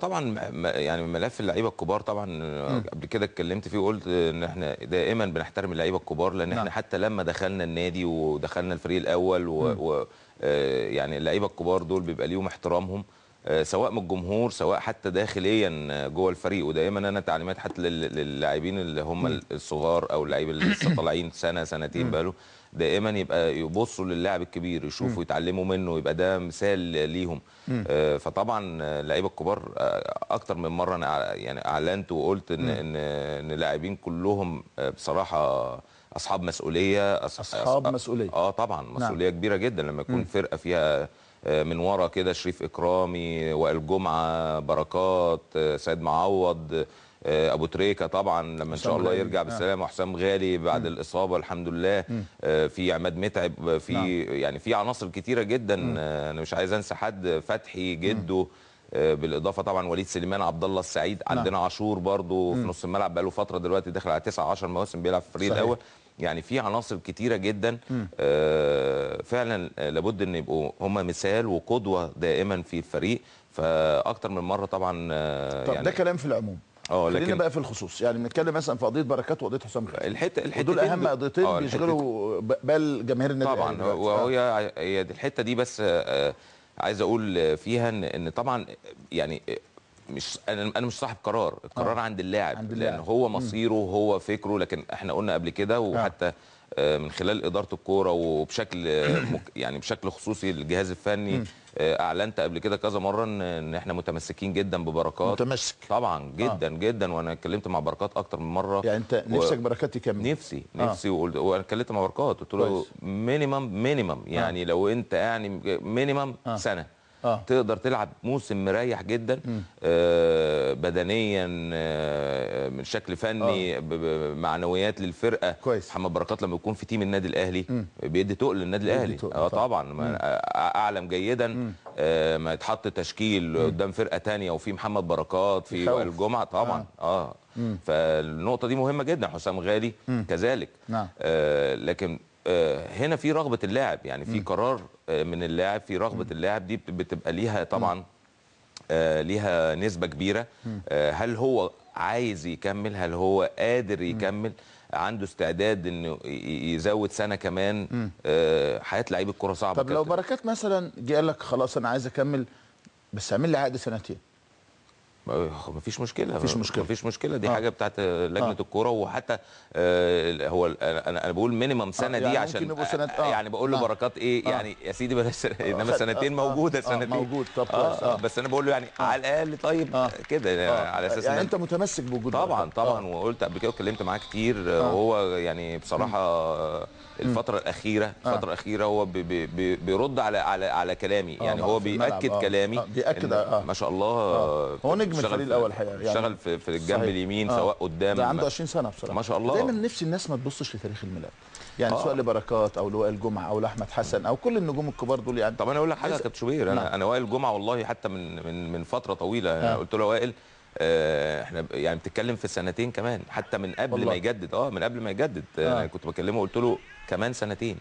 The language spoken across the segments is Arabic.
طبعا يعني ملف اللعيبه الكبار طبعا آه، م. قبل كده اتكلمت فيه وقلت ان احنا دائما بنحترم اللعيبه الكبار لان احنا نعم. حتى لما دخلنا النادي ودخلنا الفريق الاول و, و آه، يعني اللعيبه الكبار دول بيبقى ليهم احترامهم آه، سواء من الجمهور سواء حتى داخليا آه، جوه الفريق ودائما انا تعليمات حتى للاعبين اللي هم الصغار او اللعيبه اللي لسه طالعين سنه سنتين بقاله دائما يبقى يبصوا للاعب الكبير يشوفوا يتعلموا منه يبقى ده مثال ليهم آه، فطبعا اللعيبه الكبار اكتر من مره انا يعني اعلنت وقلت ان ان ان اللاعبين كلهم بصراحه اصحاب مسؤوليه أصحاب, اصحاب مسؤوليه اه طبعا نعم. مسؤوليه نعم. كبيره جدا لما يكون فرقه فيها آه، من ورا كده شريف اكرامي وائل جمعه بركات آه، سيد معوض آه، ابو تريكه طبعا لما ان شاء الله يرجع بالسلامه وحسام غالي بعد م. الاصابه الحمد لله م. في عماد متعب في نعم. يعني في عناصر كتيره جدا م. انا مش عايز انسى حد فتحي جده بالاضافه طبعا وليد سليمان عبد الله السعيد نعم. عندنا عاشور برضو في نص الملعب بقاله فتره دلوقتي داخل على 9 10 مواسم بيلعب في الفريق الاول يعني في عناصر كتيره جدا آه فعلا آه، لابد ان يبقوا هم مثال وقدوه دائما في الفريق فاكتر من مره طبعا آه طب يعني ده كلام في العموم اه لكن بقى في الخصوص يعني بنتكلم مثلا في قضيه بركات وقضيه حسام غالي الحته الحته دول اهم قضيتين آه، بيشغلوا بال جماهير النادي طبعا وهي آه. هي الحته دي بس عايز اقول فيها ان طبعا يعني مش انا انا مش صاحب قرار القرار آه. عند اللاعب عند اللاعب. لان هو مصيره هو فكره لكن احنا قلنا قبل كده آه. وحتى آه. من خلال اداره الكوره وبشكل آه، يعني بشكل خصوصي الجهاز الفني آه، اعلنت قبل كده كذا مره ان احنا متمسكين جدا ببركات متمسك طبعا جدا آه. جدا وانا اتكلمت مع بركات اكتر من مره يعني انت نفسك و... بركات يكمل نفسي نفسي آه. وقلت وانا اتكلمت مع بركات قلت له مينيمم مينيمم يعني آه. لو انت يعني مينيمم آه. سنه آه. تقدر تلعب موسم مريح جدا آه بدنيا آه من شكل فني آه. معنويات للفرقه كويس محمد بركات لما يكون في تيم النادي الاهلي م. بيدي تقل للنادي الاهلي تقل. اه طبعا مم. اعلم جيدا آه ما يتحط تشكيل م. قدام فرقه تانية وفي محمد بركات في خوف. الجمعه طبعا اه, آه. فالنقطه دي مهمه جدا حسام غالي م. كذلك نعم. آه لكن آه، هنا في رغبه اللاعب يعني في قرار آه، من اللاعب في رغبه اللاعب دي بتبقى ليها طبعا آه، ليها نسبه كبيره هل هو عايز يكمل هل هو قادر يكمل عنده استعداد انه يزود سنه كمان حياه لعيب الكره صعبه طب لو بركات مثلا جه قال لك خلاص انا عايز اكمل بس اعمل لي عقد سنتين ما فيش مشكله مفيش مشكله مفيش مشكله دي آه. حاجه بتاعت لجنه آه. الكوره وحتى آه هو انا انا بقول مينيمم سنه آه يعني دي عشان سنة آه. يعني بقول له آه. بركات ايه آه. يعني يا سيدي بلاش آه. انما سنتين آه. موجوده آه، سنتين آه. موجود طب آه. آه. بس انا بقول له يعني آه. على الاقل طيب آه. كده يعني آه. على اساس يعني انت متمسك بوجوده طبعا آه. طبعا آه. وقلت قبل كده اتكلمت معاه كتير آه. وهو يعني بصراحه الفترة الأخيرة الفترة آه. الأخيرة هو بي بي بيرد على على على كلامي يعني هو بيأكد آه. كلامي آه. بيأكد آه. ما شاء الله آه. هو نجم الفريق الاول الحقيقه يعني اشتغل في, في الجنب اليمين آه. سواء قدام ده عنده 20 سنه بصراحه ما شاء الله دايما نفسي الناس ما تبصش لتاريخ الميلاد يعني آه. سواء لبركات او لوائل جمعه او لاحمد حسن او كل النجوم الكبار دول يعني طب انا اقول لك حاجه يا كابتن شوبير انا نعم. انا وائل جمعه والله حتى من من من فتره طويله يعني قلت له وائل آه، احنا يعني بتتكلم في سنتين كمان حتى من قبل والله. ما يجدد اه من قبل ما يجدد آه. آه، كنت بكلمه قلت له كمان سنتين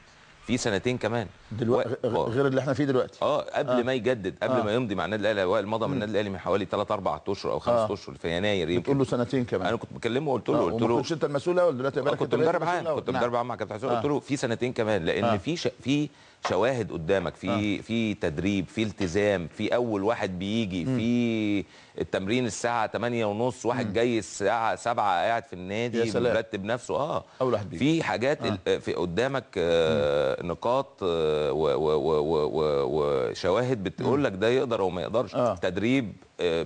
في سنتين كمان دلوقتي غير اللي احنا فيه دلوقتي اه قبل آه. ما يجدد قبل آه. ما يمضي مع النادي الاهلي وائل مضى من النادي الاهلي من حوالي 3 4 اشهر او 5 آه. اشهر آه. في يناير يمكن بتقول له سنتين كمان انا كنت بكلمه وقلت له آه. قلت له كنت انت المسؤول الاول دلوقتي يا آه، كنت مدرب عام كنت مدرب نعم. عام مع كابتن حسين آه. قلت له في سنتين كمان لان في في شواهد قدامك في آه. في تدريب في التزام في اول واحد بيجي م. في التمرين الساعه 8 ونص واحد م. جاي الساعه 7 قاعد في النادي مرتب نفسه اه اول واحد بيجي في حاجات آه. آه، في قدامك آه نقاط آه، وشواهد بتقول لك ده يقدر او ما يقدرش آه. تدريب آه،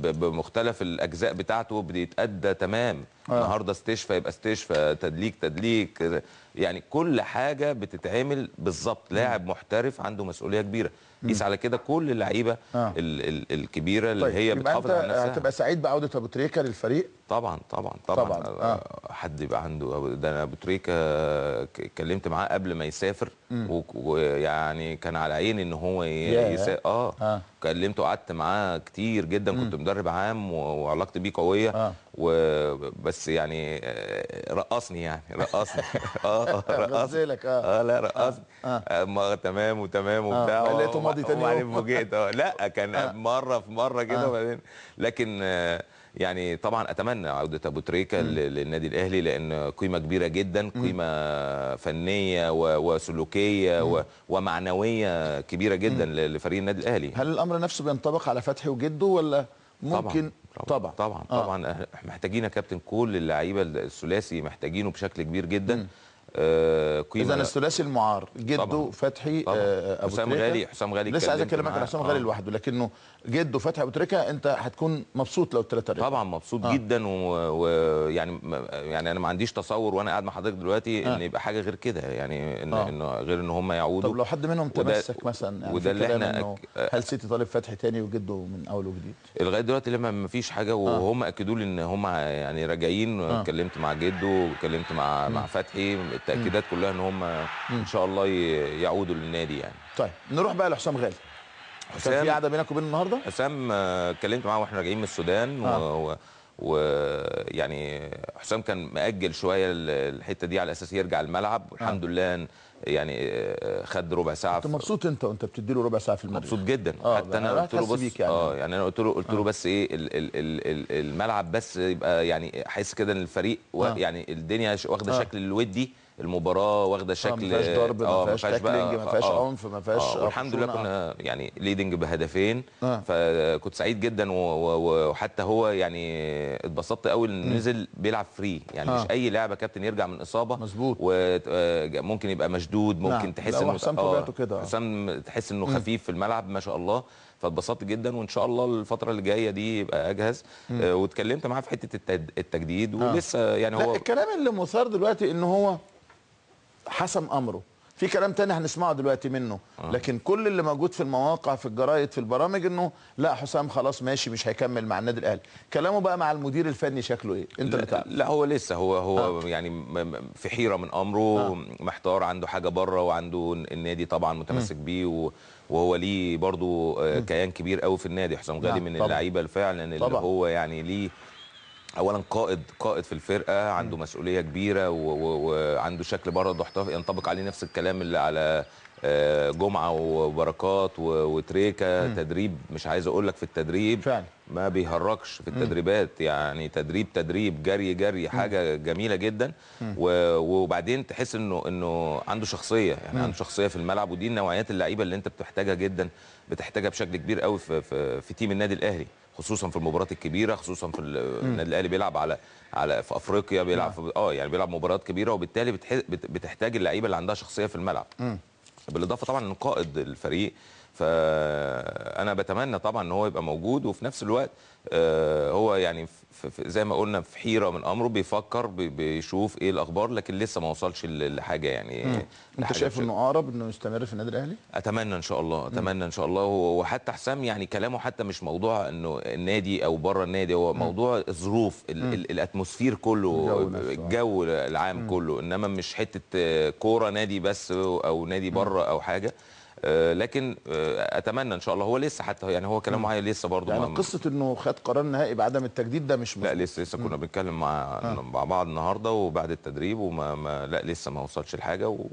بمختلف الاجزاء بتاعته بيتادى تمام آه. النهارده استشفى يبقى استشفى تدليك تدليك يعني كل حاجه بتتعمل بالظبط لاعب محترف عنده مسؤوليه كبيره قيس على كده كل اللعيبه آه. الكبيره اللي طيب. هي بتحافظ على نفسها هتبقى سعيد بعوده ابو تريكه للفريق طبعا طبعا طبعا, طبعا. آه. آه. حد يبقى عنده ده انا ابو تريكه اتكلمت معاه قبل ما يسافر ويعني كان على عيني ان هو يسافر آه. اه كلمته قعدت معاه كتير جدا كنت مدرب عام وعلاقتي بيه قويه آه. وبس يعني آه، رقصني يعني رقصني اه رقصني آه. اه لا رقصني آه. آه. آه. تمام وتمام وبتاع آه. فاضي تاني وبعدين فوجئت اه لا كان آه. مره في مره كده آه. وبعدين لكن آه، يعني طبعا اتمنى عوده ابو تريكه للنادي الاهلي لان قيمه كبيره جدا قيمه فنيه وسلوكيه ومعنويه كبيره جدا لفريق النادي الاهلي هل الامر نفسه بينطبق على فتحي وجده ولا ممكن طبعا طبعا طبعا, آه. طبعاً محتاجين يا كابتن كل اللعيبه الثلاثي محتاجينه بشكل كبير جدا مم. آه، قيمه اذا الثلاثي المعار جده طبعًا. فتحي طبعًا. آه، ابو حسام غالي حسام غالي لسه عايز اكلمك عن حسام غالي آه. لوحده لكنه جده فتحي ابو تريكه انت هتكون مبسوط لو الثلاثه طبعا مبسوط آه. جدا ويعني و... يعني, يعني انا ما عنديش تصور وانا قاعد مع حضرتك دلوقتي آه. ان يبقى حاجه غير كده يعني ان, آه. انه غير ان هم يعودوا طب لو حد منهم تمسك مثلا يعني وده اللي احنا أك... هل سيتي طالب فتحي تاني وجده من اول وجديد لغايه دلوقتي لما ما فيش حاجه وهم اكدوا لي ان هم يعني راجعين اتكلمت مع جده وكلمت مع مع فتحي التاكيدات كلها ان هم ان شاء الله يعودوا للنادي يعني طيب نروح بقى لحسام غالي حسام في قعده بينك وبينه النهارده حسام آه، اتكلمت معاه واحنا راجعين من السودان آه. و... ويعني حسام كان مأجل شويه الحته دي على اساس يرجع الملعب والحمد آه. لله يعني آه، خد ربع ساعه انت مبسوط انت وانت بتدي له ربع ساعه في الملعب مبسوط جدا آه حتى انا قلت له بص يعني. اه يعني انا قلت له قلت له آه. بس ايه الـ الـ الـ الملعب بس يبقى يعني احس كده ان الفريق آه. يعني الدنيا واخده آه. شكل الودي المباراه واخده آه، شكل ما فيهاش ضرب ما آه، فيهاش تاكلينج ما فيهاش آه، عنف ما فيهاش والحمد لله كنا يعني ليدنج بهدفين آه. فكنت سعيد جدا وحتى هو يعني اتبسطت قوي انه نزل بيلعب فري يعني آه. مش اي لاعب كابتن يرجع من اصابه مظبوط وممكن يبقى مشدود نعم. ممكن نعم. تحس انه حسام طبيعته كده حسام تحس انه خفيف في الملعب ما شاء الله فاتبسطت جدا وان شاء الله الفتره اللي جايه دي يبقى اجهز آه واتكلمت معاه في حته التجديد ولسه يعني هو الكلام اللي مثار دلوقتي ان هو حسم امره في كلام تاني هنسمعه دلوقتي منه آه. لكن كل اللي موجود في المواقع في الجرايد في البرامج انه لا حسام خلاص ماشي مش هيكمل مع النادي الاهلي كلامه بقى مع المدير الفني شكله ايه انت لا, لا هو لسه هو هو آه. يعني في حيره من امره آه. محتار عنده حاجه بره وعنده النادي طبعا متمسك م. بيه وهو ليه برضه آه، كيان كبير قوي في النادي حسام غالي نعم، من اللعيبه الفعلا اللي هو يعني ليه اولا قائد قائد في الفرقه عنده مسؤوليه كبيره وعنده شكل برضه ينطبق عليه نفس الكلام اللي على آه، جمعه وبركات وتريكه مم. تدريب مش عايز اقول لك في التدريب فعلا. ما بيهركش في التدريبات مم. يعني تدريب تدريب جري جري حاجه مم. جميله جدا وبعدين تحس انه انه عنده شخصيه يعني مم. عنده شخصيه في الملعب ودي نوعيات اللعيبه اللي انت بتحتاجها جدا بتحتاجها بشكل كبير قوي في في, في تيم النادي الاهلي خصوصا في المباريات الكبيره خصوصا في النادي الاهلي بيلعب على على في افريقيا بيلعب نعم. في اه يعني بيلعب مباريات كبيره وبالتالي بتحتاج اللعيبه اللي عندها شخصيه في الملعب م. بالاضافه طبعا ان قائد الفريق فانا بتمنى طبعا ان هو يبقى موجود وفي نفس الوقت آه، هو يعني زي ما قلنا في حيره من امره بيفكر بيشوف ايه الاخبار لكن لسه ما وصلش لحاجه يعني انت شايف انه اقرب انه يستمر في النادي الاهلي اتمنى ان شاء الله اتمنى ان شاء الله وحتى حسام يعني كلامه حتى مش موضوع انه النادي او بره النادي هو موضوع الظروف الاتموسفير كله الجو العام كله انما مش حته كوره نادي بس او نادي بره او حاجه آه، لكن آه، اتمنى ان شاء الله هو لسه حتى يعني هو كلام معايا لسه برضه يعني قصه انه خد قرار نهائي بعدم التجديد ده مش لا لسه لسه كنا بنتكلم مع آه. مع بعض النهارده وبعد التدريب وما ما لا لسه ما وصلش لحاجه و...